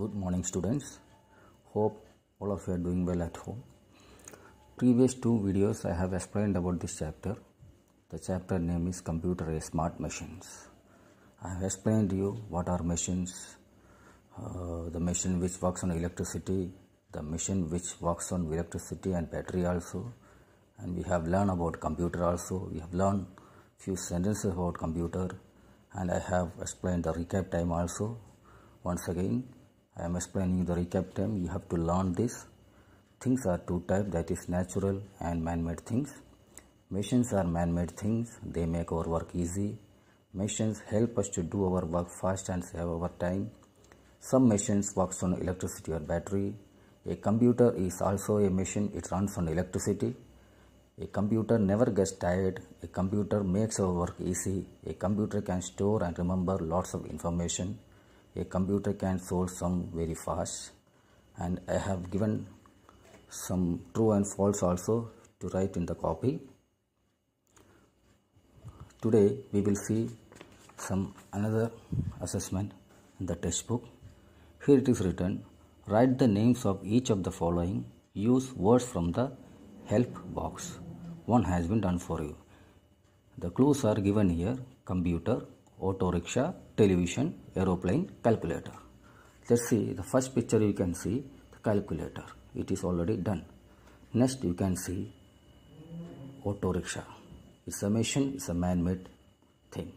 good morning students hope all of you are doing well at home previous two videos i have explained about this chapter the chapter name is computer smart machines i have explained to you what are machines uh, the machine which works on electricity the machine which works on electricity and battery also and we have learned about computer also we have learned few sentences about computer and i have explained the recap time also once again I am explaining the recap time you have to learn this things are two types that is natural and man-made things machines are man-made things they make our work easy machines help us to do our work fast and save our time some machines work on electricity or battery a computer is also a machine it runs on electricity a computer never gets tired a computer makes our work easy a computer can store and remember lots of information a computer can solve some very fast and I have given some true and false also to write in the copy today we will see some another assessment in the textbook here it is written write the names of each of the following use words from the help box one has been done for you the clues are given here computer auto rickshaw, television, aeroplane, calculator. Let's see the first picture you can see the calculator. It is already done. Next you can see auto rickshaw. Its summation is a man-made thing.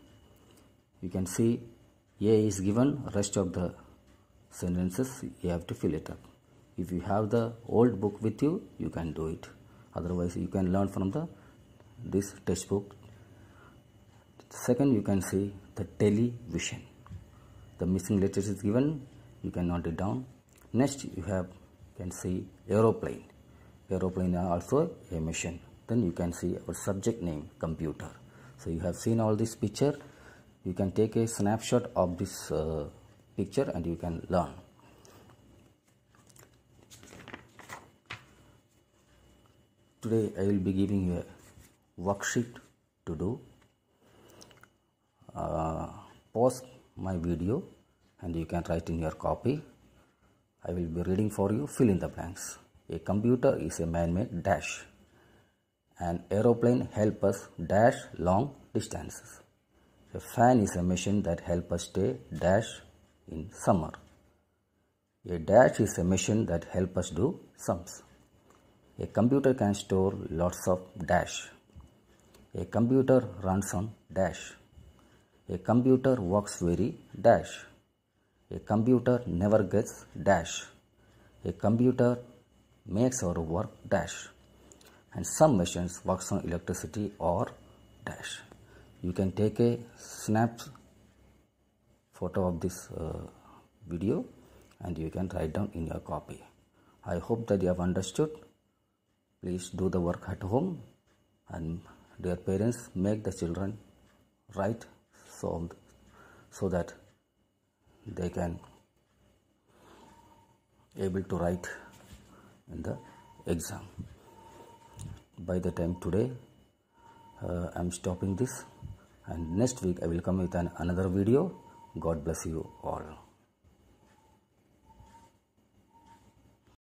You can see A is given, rest of the sentences you have to fill it up. If you have the old book with you, you can do it. Otherwise you can learn from the this textbook. Second you can see the television the missing letters is given you can note it down next you have can see aeroplane aeroplane are also a mission then you can see our subject name computer so you have seen all this picture you can take a snapshot of this uh, picture and you can learn today I will be giving you a worksheet to do uh, pause my video and you can write in your copy I will be reading for you fill in the blanks a computer is a man-made dash an aeroplane helps us dash long distances a fan is a machine that helps us stay dash in summer a dash is a machine that helps us do sums. A computer can store lots of dash. A computer runs on dash. A computer works very dash. A computer never gets dash. A computer makes our work dash. And some machines works on electricity or dash. You can take a snap photo of this uh, video and you can write down in your copy. I hope that you have understood. Please do the work at home and dear parents make the children write solved so that they can able to write in the exam by the time today uh, i'm stopping this and next week i will come with an another video god bless you all